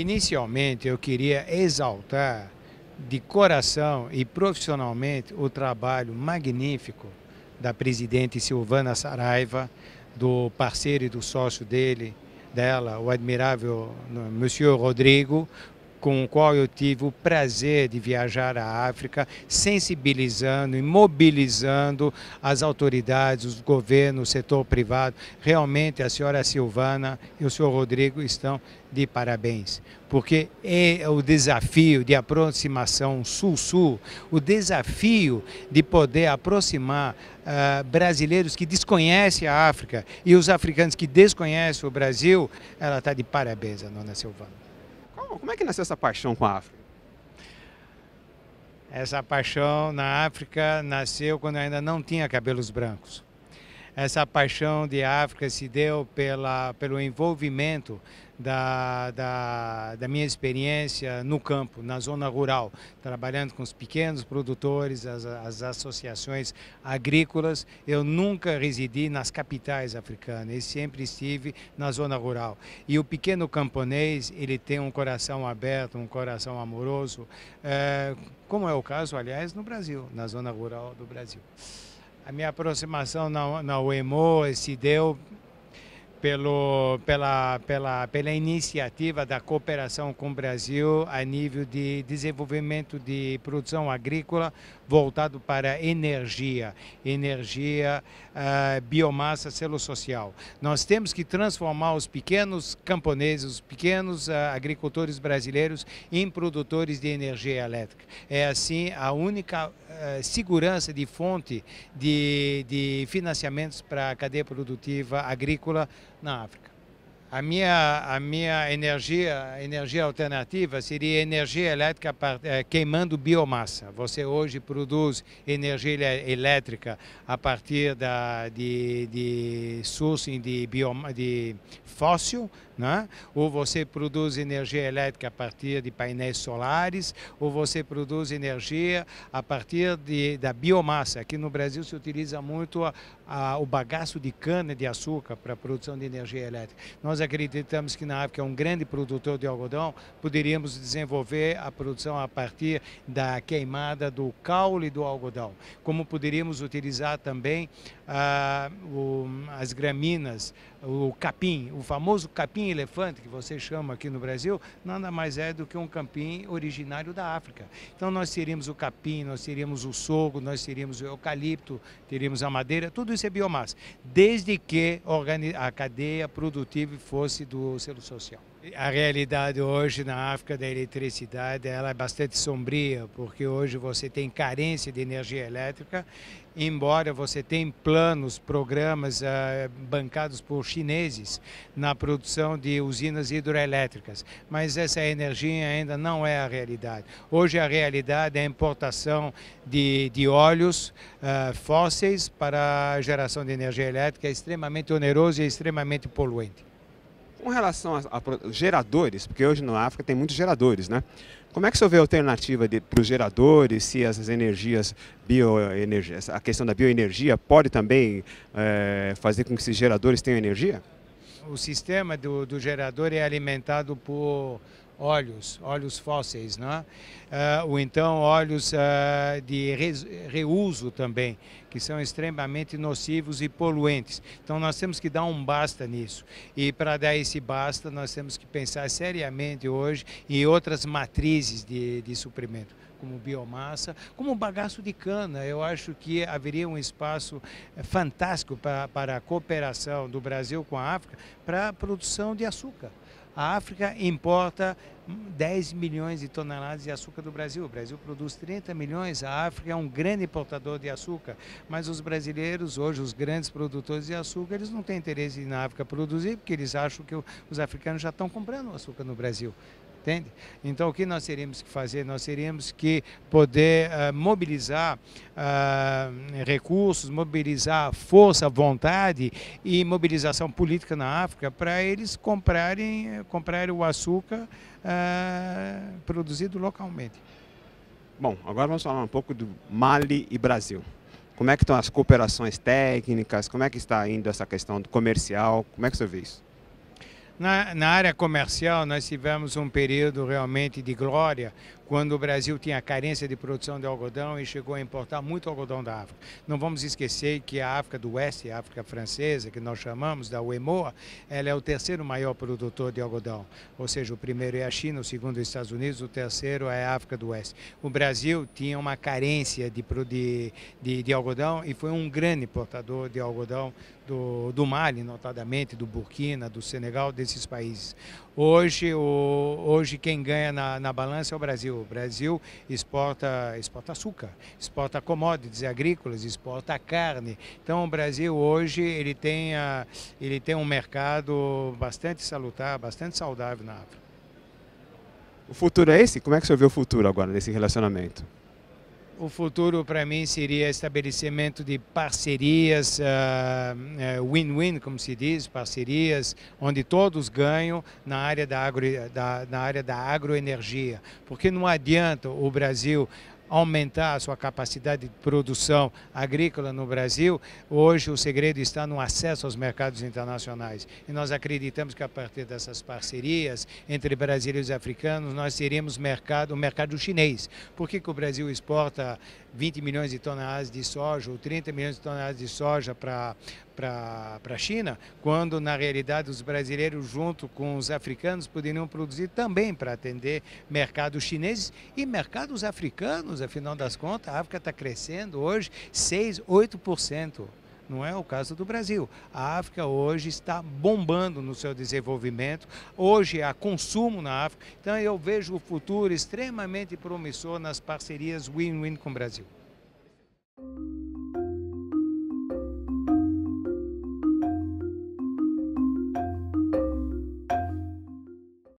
Inicialmente, eu queria exaltar de coração e profissionalmente o trabalho magnífico da presidente Silvana Saraiva, do parceiro e do sócio dele, dela, o admirável Monsieur Rodrigo, com o qual eu tive o prazer de viajar à África, sensibilizando e mobilizando as autoridades, os governos, o setor privado. Realmente, a senhora Silvana e o senhor Rodrigo estão de parabéns, porque é o desafio de aproximação sul-sul, o desafio de poder aproximar uh, brasileiros que desconhecem a África e os africanos que desconhecem o Brasil, ela está de parabéns, a Nona Silvana como é que nasceu essa paixão com a África? Essa paixão na África nasceu quando eu ainda não tinha cabelos brancos essa paixão de África se deu pela, pelo envolvimento da, da, da, minha experiência no campo, na zona rural, trabalhando com os pequenos produtores, as, as associações agrícolas. Eu nunca residi nas capitais africanas e sempre estive na zona rural. E o pequeno camponês, ele tem um coração aberto, um coração amoroso, é, como é o caso, aliás, no Brasil, na zona rural do Brasil a minha aproximação na, na UEMO se deu pelo, pela, pela, pela iniciativa da cooperação com o Brasil a nível de desenvolvimento de produção agrícola voltado para energia, energia, uh, biomassa, selo social. Nós temos que transformar os pequenos camponeses, os pequenos uh, agricultores brasileiros em produtores de energia elétrica. É assim a única uh, segurança de fonte de, de financiamentos para a cadeia produtiva agrícola na África. A minha, a minha energia, energia alternativa seria energia elétrica eh, queimando biomassa. Você hoje produz energia elétrica a partir da, de, de sourcing de, bioma, de fóssil, né? ou você produz energia elétrica a partir de painéis solares, ou você produz energia a partir de, da biomassa. Aqui no Brasil se utiliza muito a, a, o bagaço de cana de açúcar para a produção de energia elétrica. Nós acreditamos que na África é um grande produtor de algodão, poderíamos desenvolver a produção a partir da queimada do caule do algodão, como poderíamos utilizar também ah, o, as graminas, o capim, o famoso capim-elefante que você chama aqui no Brasil, nada mais é do que um capim originário da África. Então nós teríamos o capim, nós teríamos o sorgo, nós teríamos o eucalipto, teríamos a madeira, tudo isso é biomassa, desde que a cadeia produtiva fosse do selo social. A realidade hoje na África da eletricidade ela é bastante sombria, porque hoje você tem carência de energia elétrica embora você tenha planos, programas ah, bancados por chineses na produção de usinas hidroelétricas, mas essa energia ainda não é a realidade. Hoje a realidade é a importação de, de óleos ah, fósseis para a geração de energia elétrica, é extremamente oneroso e extremamente poluente. Com relação a, a geradores, porque hoje na África tem muitos geradores, né? Como é que você vê a alternativa para os geradores, se as energias bioenergia, a questão da bioenergia pode também é, fazer com que esses geradores tenham energia? O sistema do, do gerador é alimentado por óleos, óleos fósseis, né? Uh, ou então óleos uh, ah, de re reuso também, que são extremamente nocivos e poluentes. Então nós temos que dar um basta nisso. E para dar esse basta, nós temos que pensar seriamente hoje em outras matrizes de, de suprimento como biomassa, como bagaço de cana. Eu acho que haveria um espaço eh, fantástico para, para a cooperação do Brasil com a África para a produção de açúcar. A África importa 10 milhões de toneladas de açúcar do Brasil. O Brasil produz 30 milhões, a África é um grande importador de açúcar, mas os brasileiros, hoje os grandes produtores de açúcar, eles não têm interesse em na África produzir, porque eles acham que os africanos já estão comprando açúcar no Brasil entende? Então, o que nós teríamos que fazer? Nós teríamos que poder uh, mobilizar uh, recursos, mobilizar força, vontade e mobilização política na África para eles comprarem, comprarem o açúcar uh, produzido localmente. Bom, agora vamos falar um pouco do Mali e Brasil. Como é que estão as cooperações técnicas? Como é que está indo essa questão do comercial? Como é que você vê isso? Na, na, área comercial, nós tivemos um período realmente de glória, quando o Brasil tinha carência de produção de algodão e chegou a importar muito algodão da África. Não vamos esquecer que a África do Oeste, a África Francesa, que nós chamamos da UEMOA, ela é o terceiro maior produtor de algodão. Ou seja, o primeiro é a China, o segundo é os Estados Unidos, o terceiro é a África do Oeste. O Brasil tinha uma carência de, de, de, de algodão e foi um grande importador de algodão do, do Mali, notadamente, do Burkina, do Senegal, desses países. Hoje, o, hoje quem ganha na, na balança é o Brasil. O Brasil exporta, exporta açúcar, exporta commodities agrícolas, exporta carne. Então o Brasil hoje ele tem, a, ele tem um mercado bastante salutar, bastante saudável na África. O futuro é esse? Como é que você vê o futuro agora desse relacionamento? O futuro para mim seria estabelecimento de parcerias, ah, eh, win-win, uh, como se diz, parcerias, onde todos ganham na área da, agro, da, na área da agroenergia. Porque não adianta o Brasil aumentar a sua capacidade de produção agrícola no Brasil, hoje o segredo está no acesso aos mercados internacionais. E nós acreditamos que a partir dessas parcerias entre brasileiros e africanos, nós teremos mercado, o mercado chinês. Por que, que o Brasil exporta 20 milhões de toneladas de soja ou 30 milhões de toneladas de soja para para a China, quando na realidade os brasileiros, junto com os africanos, poderiam produzir também para atender mercados chineses e mercados africanos, afinal das contas, a África está crescendo hoje 6, 8%. Não é o caso do Brasil. A África hoje está bombando no seu desenvolvimento, hoje há consumo na África. Então eu vejo o futuro extremamente promissor nas parcerias win-win com o Brasil.